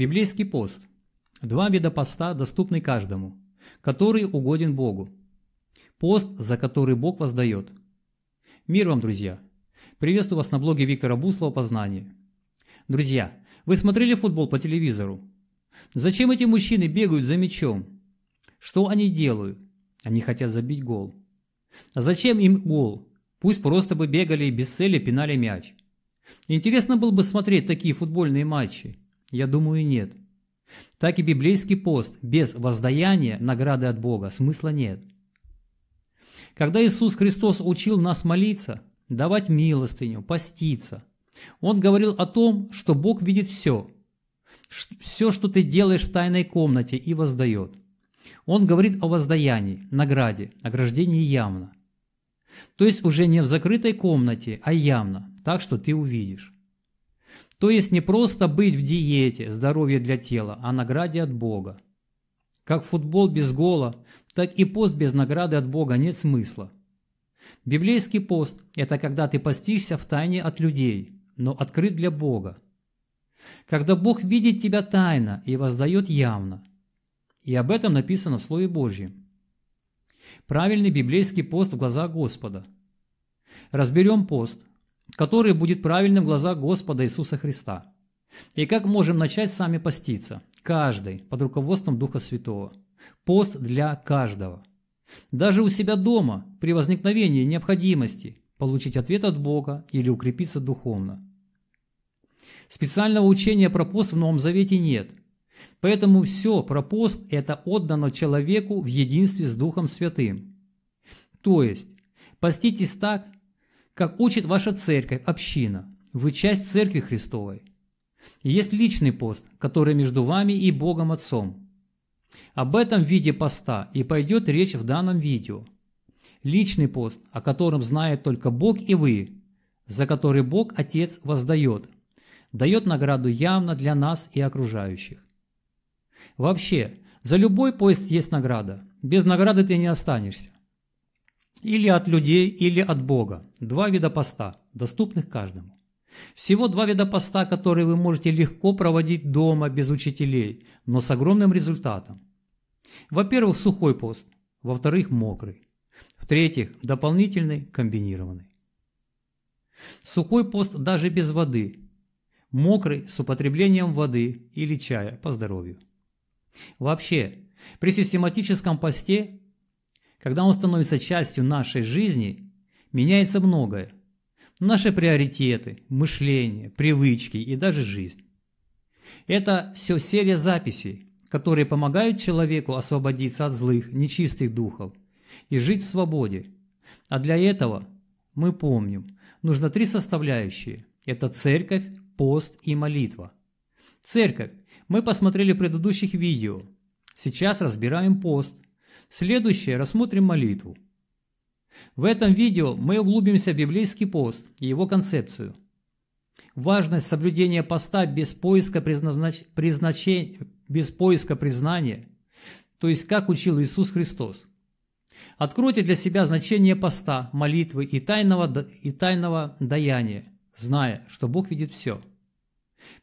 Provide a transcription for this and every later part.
Библейский пост. Два вида поста доступны каждому, который угоден Богу. Пост, за который Бог воздает. Мир вам, друзья! Приветствую вас на блоге Виктора Буслова «Познание». Друзья, вы смотрели футбол по телевизору? Зачем эти мужчины бегают за мячом? Что они делают? Они хотят забить гол. А зачем им гол? Пусть просто бы бегали и без цели пинали мяч. Интересно было бы смотреть такие футбольные матчи. Я думаю, нет. Так и библейский пост без воздаяния награды от Бога смысла нет. Когда Иисус Христос учил нас молиться, давать милостыню, поститься, Он говорил о том, что Бог видит все, все, что ты делаешь в тайной комнате и воздает. Он говорит о воздаянии, награде, награждении явно. То есть уже не в закрытой комнате, а явно, так что ты увидишь. То есть не просто быть в диете, здоровье для тела, а награде от Бога. Как футбол без гола, так и пост без награды от Бога нет смысла. Библейский пост – это когда ты постишься в тайне от людей, но открыт для Бога. Когда Бог видит тебя тайно и воздает явно. И об этом написано в Слове Божьем. Правильный библейский пост в глаза Господа. Разберем пост, который будет правильным в глазах Господа Иисуса Христа. И как можем начать сами поститься? Каждый, под руководством Духа Святого. Пост для каждого. Даже у себя дома, при возникновении необходимости, получить ответ от Бога или укрепиться духовно. Специального учения про пост в Новом Завете нет. Поэтому все про пост – это отдано человеку в единстве с Духом Святым. То есть, поститесь так, как учит ваша церковь, община. Вы часть церкви Христовой. Есть личный пост, который между вами и Богом Отцом. Об этом виде поста и пойдет речь в данном видео. Личный пост, о котором знает только Бог и вы, за который Бог Отец воздает, дает награду явно для нас и окружающих. Вообще, за любой пост есть награда. Без награды ты не останешься. Или от людей, или от Бога. Два вида поста, доступных каждому. Всего два вида поста, которые вы можете легко проводить дома, без учителей, но с огромным результатом. Во-первых, сухой пост. Во-вторых, мокрый. В-третьих, дополнительный, комбинированный. Сухой пост даже без воды. Мокрый с употреблением воды или чая по здоровью. Вообще, при систематическом посте когда он становится частью нашей жизни, меняется многое. Наши приоритеты, мышление, привычки и даже жизнь. Это все серия записей, которые помогают человеку освободиться от злых, нечистых духов и жить в свободе. А для этого, мы помним, нужно три составляющие. Это церковь, пост и молитва. Церковь мы посмотрели в предыдущих видео. Сейчас разбираем пост – Следующее рассмотрим молитву. В этом видео мы углубимся в библейский пост и его концепцию. Важность соблюдения поста без поиска, признач... без поиска признания, то есть как учил Иисус Христос. Откройте для себя значение поста, молитвы и тайного, и тайного даяния, зная, что Бог видит все.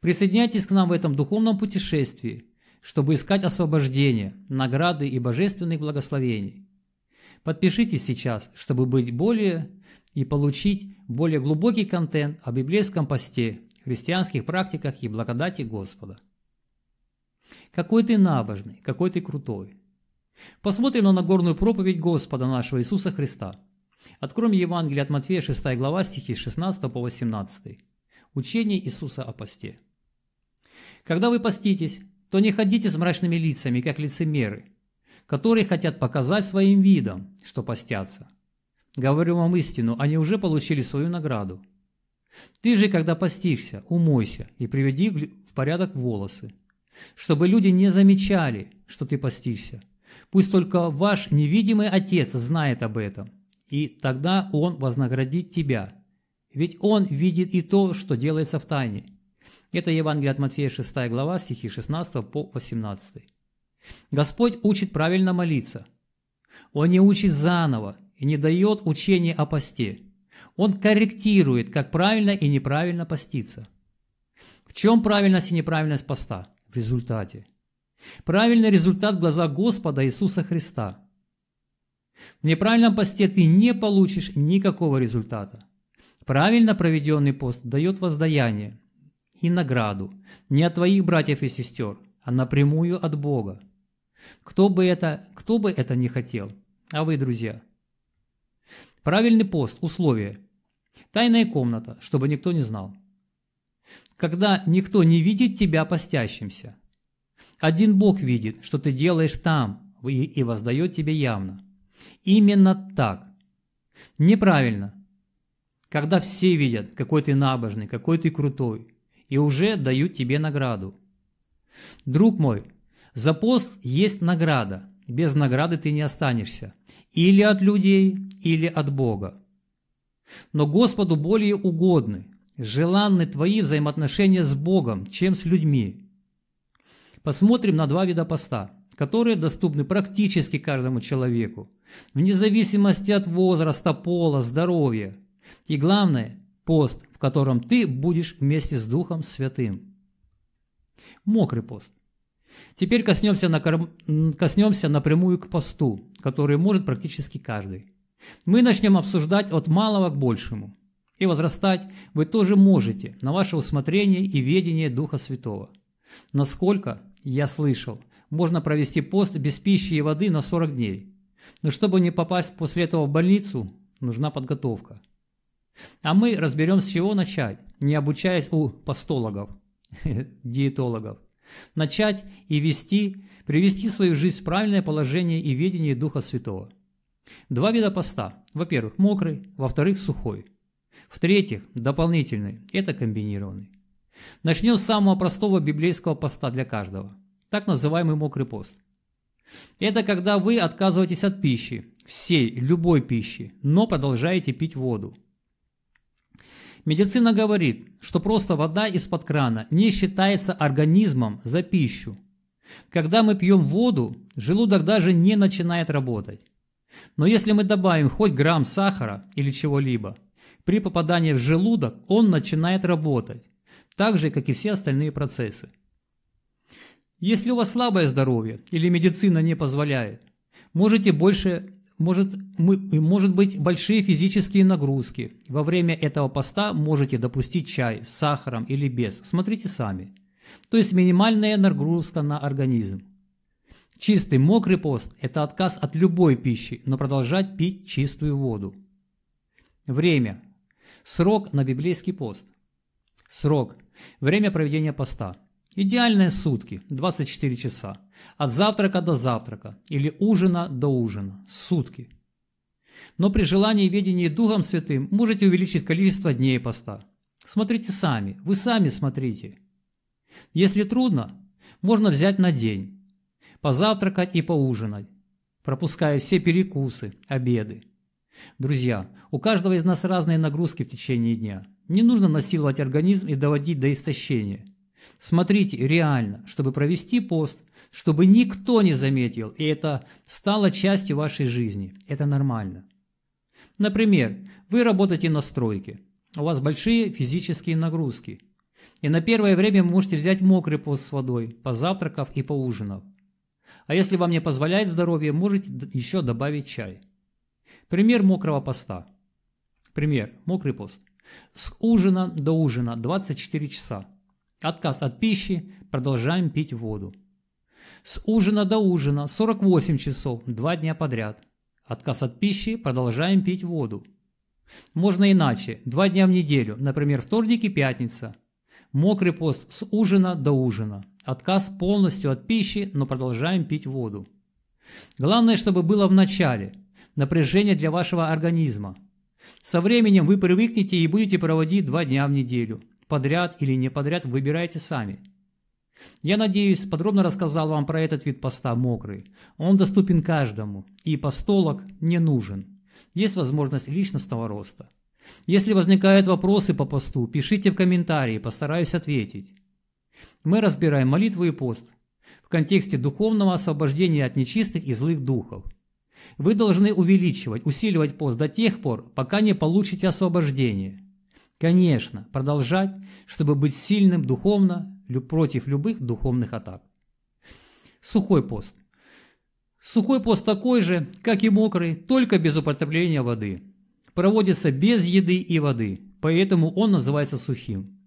Присоединяйтесь к нам в этом духовном путешествии – чтобы искать освобождение, награды и божественных благословений. Подпишитесь сейчас, чтобы быть более и получить более глубокий контент о библейском посте, христианских практиках и благодати Господа. Какой ты набожный, какой ты крутой. Посмотрим на Нагорную проповедь Господа нашего Иисуса Христа. Откроем Евангелие от Матфея, 6 глава, стихи с 16 по 18. Учение Иисуса о посте. Когда вы поститесь, то не ходите с мрачными лицами, как лицемеры, которые хотят показать своим видом, что постятся. Говорю вам истину, они уже получили свою награду. Ты же, когда постишься, умойся и приведи в порядок волосы, чтобы люди не замечали, что ты постишься. Пусть только ваш невидимый Отец знает об этом, и тогда Он вознаградит тебя. Ведь Он видит и то, что делается в тайне, это Евангелие от Матфея 6 глава, стихи 16 по 18. Господь учит правильно молиться. Он не учит заново и не дает учения о посте. Он корректирует, как правильно и неправильно поститься. В чем правильность и неправильность поста? В результате. Правильный результат в глазах Господа Иисуса Христа. В неправильном посте ты не получишь никакого результата. Правильно проведенный пост дает воздаяние, и награду не от твоих братьев и сестер, а напрямую от Бога. Кто бы это, кто бы это не хотел, а вы, друзья. Правильный пост, условие. Тайная комната, чтобы никто не знал. Когда никто не видит тебя постящимся. Один Бог видит, что ты делаешь там и, и воздает тебе явно. Именно так. Неправильно. Когда все видят, какой ты набожный, какой ты крутой, и уже дают тебе награду. Друг мой, за пост есть награда, без награды ты не останешься, или от людей, или от Бога. Но Господу более угодны, желанны твои взаимоотношения с Богом, чем с людьми. Посмотрим на два вида поста, которые доступны практически каждому человеку, вне зависимости от возраста, пола, здоровья. И главное, пост котором ты будешь вместе с Духом Святым. Мокрый пост. Теперь коснемся, на, коснемся напрямую к посту, который может практически каждый. Мы начнем обсуждать от малого к большему. И возрастать вы тоже можете на ваше усмотрение и ведение Духа Святого. Насколько, я слышал, можно провести пост без пищи и воды на 40 дней. Но чтобы не попасть после этого в больницу, нужна подготовка – а мы разберем, с чего начать, не обучаясь у постологов, диетологов. Начать и вести, привести свою жизнь в правильное положение и ведение Духа Святого. Два вида поста. Во-первых, мокрый, во-вторых, сухой. В-третьих, дополнительный, это комбинированный. Начнем с самого простого библейского поста для каждого, так называемый мокрый пост. Это когда вы отказываетесь от пищи, всей, любой пищи, но продолжаете пить воду. Медицина говорит, что просто вода из-под крана не считается организмом за пищу. Когда мы пьем воду, желудок даже не начинает работать. Но если мы добавим хоть грамм сахара или чего-либо, при попадании в желудок он начинает работать, так же, как и все остальные процессы. Если у вас слабое здоровье или медицина не позволяет, можете больше может, мы, может быть большие физические нагрузки. Во время этого поста можете допустить чай с сахаром или без. Смотрите сами. То есть минимальная нагрузка на организм. Чистый мокрый пост – это отказ от любой пищи, но продолжать пить чистую воду. Время. Срок на библейский пост. Срок. Время проведения поста – Идеальные сутки, 24 часа. От завтрака до завтрака или ужина до ужина. Сутки. Но при желании и ведении Духом Святым можете увеличить количество дней поста. Смотрите сами, вы сами смотрите. Если трудно, можно взять на день, позавтракать и поужинать, пропуская все перекусы, обеды. Друзья, у каждого из нас разные нагрузки в течение дня. Не нужно насиловать организм и доводить до истощения – Смотрите, реально, чтобы провести пост, чтобы никто не заметил, и это стало частью вашей жизни. Это нормально. Например, вы работаете на стройке, у вас большие физические нагрузки, и на первое время вы можете взять мокрый пост с водой, позавтракав и поужинав. А если вам не позволяет здоровье, можете еще добавить чай. Пример мокрого поста. Пример, мокрый пост. С ужина до ужина 24 часа. Отказ от пищи, продолжаем пить воду. С ужина до ужина 48 часов, 2 дня подряд. Отказ от пищи, продолжаем пить воду. Можно иначе, 2 дня в неделю, например, вторник и пятница. Мокрый пост с ужина до ужина. Отказ полностью от пищи, но продолжаем пить воду. Главное, чтобы было в начале. Напряжение для вашего организма. Со временем вы привыкнете и будете проводить 2 дня в неделю подряд или не подряд, выбирайте сами. Я надеюсь, подробно рассказал вам про этот вид поста мокрый. Он доступен каждому, и постолок не нужен. Есть возможность личностного роста. Если возникают вопросы по посту, пишите в комментарии, постараюсь ответить. Мы разбираем молитву и пост в контексте духовного освобождения от нечистых и злых духов. Вы должны увеличивать, усиливать пост до тех пор, пока не получите освобождение. Конечно, продолжать, чтобы быть сильным духовно против любых духовных атак. Сухой пост. Сухой пост такой же, как и мокрый, только без употребления воды. Проводится без еды и воды, поэтому он называется сухим.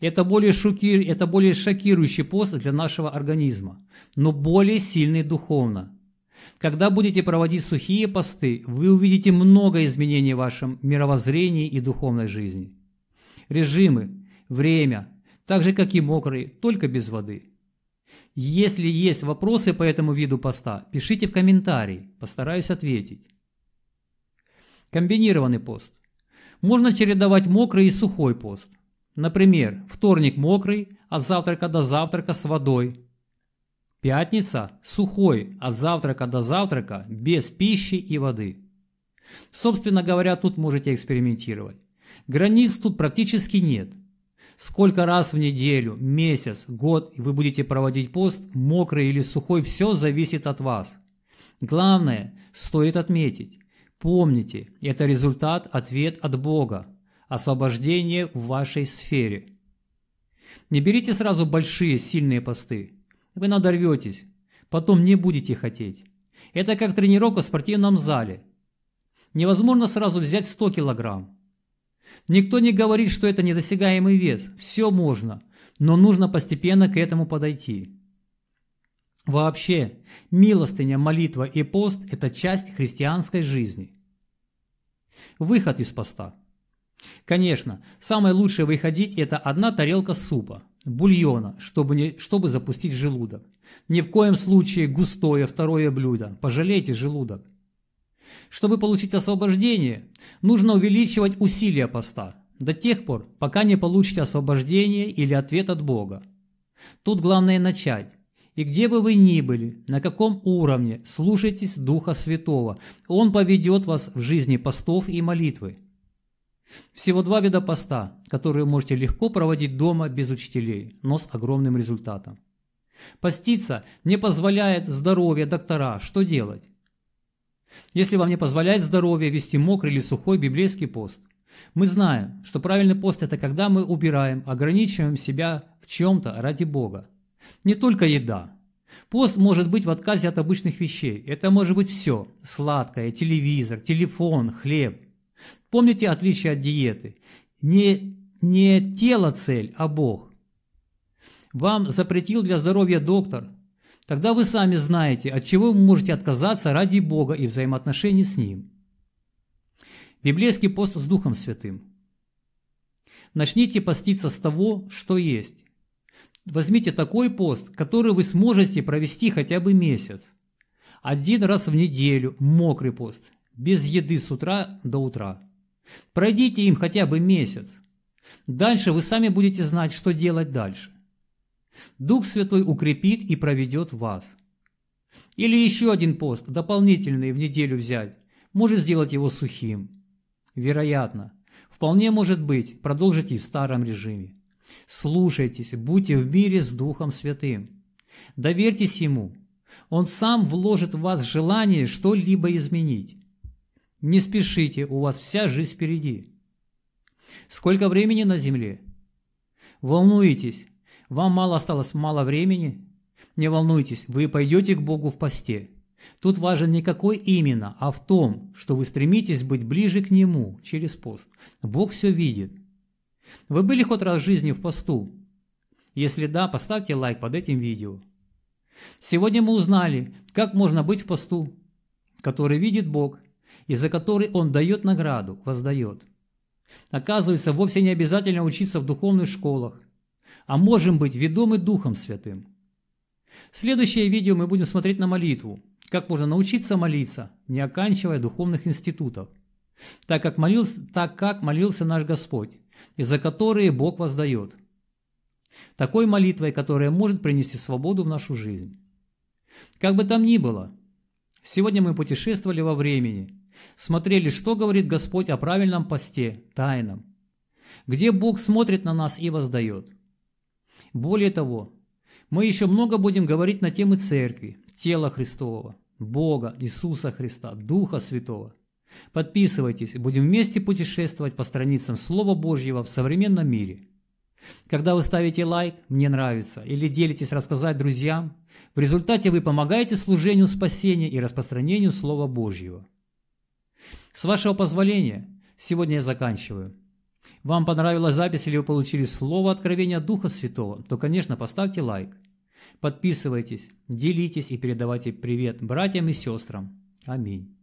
Это более, шокир... это более шокирующий пост для нашего организма, но более сильный духовно. Когда будете проводить сухие посты, вы увидите много изменений в вашем мировоззрении и духовной жизни режимы, время, так же, как и мокрые, только без воды. Если есть вопросы по этому виду поста, пишите в комментарии, постараюсь ответить. Комбинированный пост. Можно чередовать мокрый и сухой пост. Например, вторник мокрый, от завтрака до завтрака с водой. Пятница сухой, от завтрака до завтрака без пищи и воды. Собственно говоря, тут можете экспериментировать. Границ тут практически нет. Сколько раз в неделю, месяц, год вы будете проводить пост, мокрый или сухой, все зависит от вас. Главное, стоит отметить, помните, это результат, ответ от Бога, освобождение в вашей сфере. Не берите сразу большие, сильные посты. Вы надорветесь, потом не будете хотеть. Это как тренировка в спортивном зале. Невозможно сразу взять 100 килограмм. Никто не говорит, что это недосягаемый вес, все можно, но нужно постепенно к этому подойти. Вообще, милостыня, молитва и пост – это часть христианской жизни. Выход из поста. Конечно, самое лучшее выходить – это одна тарелка супа, бульона, чтобы, не, чтобы запустить желудок. Ни в коем случае густое второе блюдо, пожалейте желудок – чтобы получить освобождение, нужно увеличивать усилия поста до тех пор, пока не получите освобождение или ответ от Бога. Тут главное начать. И где бы вы ни были, на каком уровне, слушайтесь Духа Святого. Он поведет вас в жизни постов и молитвы. Всего два вида поста, которые можете легко проводить дома без учителей, но с огромным результатом. Поститься не позволяет здоровье доктора, что делать? Если вам не позволяет здоровье вести мокрый или сухой библейский пост. Мы знаем, что правильный пост – это когда мы убираем, ограничиваем себя в чем-то ради Бога. Не только еда. Пост может быть в отказе от обычных вещей. Это может быть все – сладкое, телевизор, телефон, хлеб. Помните отличие от диеты. Не, не тело цель, а Бог. Вам запретил для здоровья доктор, Тогда вы сами знаете, от чего вы можете отказаться ради Бога и взаимоотношений с Ним. Библейский пост с Духом Святым. Начните поститься с того, что есть. Возьмите такой пост, который вы сможете провести хотя бы месяц. Один раз в неделю мокрый пост, без еды с утра до утра. Пройдите им хотя бы месяц. Дальше вы сами будете знать, что делать дальше. Дух Святой укрепит и проведет вас. Или еще один пост, дополнительный, в неделю взять. Может сделать его сухим. Вероятно. Вполне может быть, продолжите в старом режиме. Слушайтесь, будьте в мире с Духом Святым. Доверьтесь Ему. Он сам вложит в вас желание что-либо изменить. Не спешите, у вас вся жизнь впереди. Сколько времени на земле? Волнуетесь, вам мало осталось, мало времени? Не волнуйтесь, вы пойдете к Богу в посте. Тут важен не какой именно, а в том, что вы стремитесь быть ближе к Нему через пост. Бог все видит. Вы были хоть раз в жизни в посту? Если да, поставьте лайк под этим видео. Сегодня мы узнали, как можно быть в посту, который видит Бог и за который Он дает награду, воздает. Оказывается, вовсе не обязательно учиться в духовных школах, а можем быть ведомы Духом Святым. Следующее видео мы будем смотреть на молитву. Как можно научиться молиться, не оканчивая духовных институтов. Так как молился, так как молился наш Господь, из-за которые Бог воздает. Такой молитвой, которая может принести свободу в нашу жизнь. Как бы там ни было, сегодня мы путешествовали во времени, смотрели, что говорит Господь о правильном посте, тайном, где Бог смотрит на нас и воздает. Более того, мы еще много будем говорить на темы Церкви, тела Христового, Бога, Иисуса Христа, Духа Святого. Подписывайтесь, будем вместе путешествовать по страницам Слова Божьего в современном мире. Когда вы ставите лайк «Мне нравится» или делитесь рассказать друзьям, в результате вы помогаете служению спасения и распространению Слова Божьего. С вашего позволения, сегодня я заканчиваю вам понравилась запись или вы получили слово откровения Духа Святого, то, конечно, поставьте лайк. Подписывайтесь, делитесь и передавайте привет братьям и сестрам. Аминь.